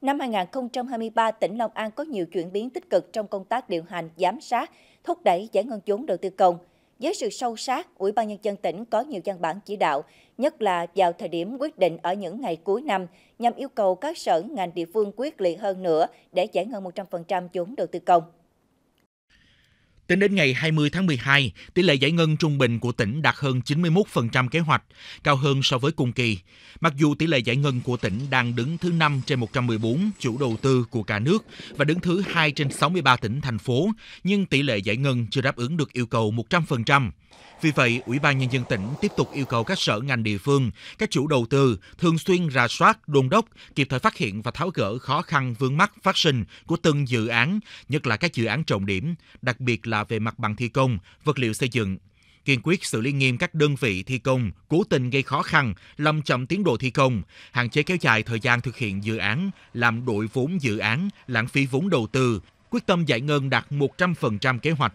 Năm 2023, tỉnh Long An có nhiều chuyển biến tích cực trong công tác điều hành, giám sát, thúc đẩy giải ngân vốn đầu tư công. Với sự sâu sát, Ủy ban Nhân dân tỉnh có nhiều văn bản chỉ đạo, nhất là vào thời điểm quyết định ở những ngày cuối năm, nhằm yêu cầu các sở ngành địa phương quyết liệt hơn nữa để giải ngân 100% vốn đầu tư công. Tính đến ngày 20 tháng 12, tỷ lệ giải ngân trung bình của tỉnh đạt hơn 91% kế hoạch, cao hơn so với cùng kỳ. Mặc dù tỷ lệ giải ngân của tỉnh đang đứng thứ 5 trên 114 chủ đầu tư của cả nước và đứng thứ 2 trên 63 tỉnh, thành phố, nhưng tỷ lệ giải ngân chưa đáp ứng được yêu cầu 100%. Vì vậy, Ủy ban Nhân dân tỉnh tiếp tục yêu cầu các sở ngành địa phương, các chủ đầu tư thường xuyên rà soát, đôn đốc, kịp thời phát hiện và tháo gỡ khó khăn vướng mắc phát sinh của từng dự án, nhất là các dự án trọng điểm, đặc biệt là là về mặt bằng thi công, vật liệu xây dựng. Kiên quyết xử lý nghiêm các đơn vị thi công, cố tình gây khó khăn, lâm chậm tiến độ thi công, hạn chế kéo dài thời gian thực hiện dự án, làm đội vốn dự án, lãng phí vốn đầu tư, quyết tâm giải ngân đạt 100% kế hoạch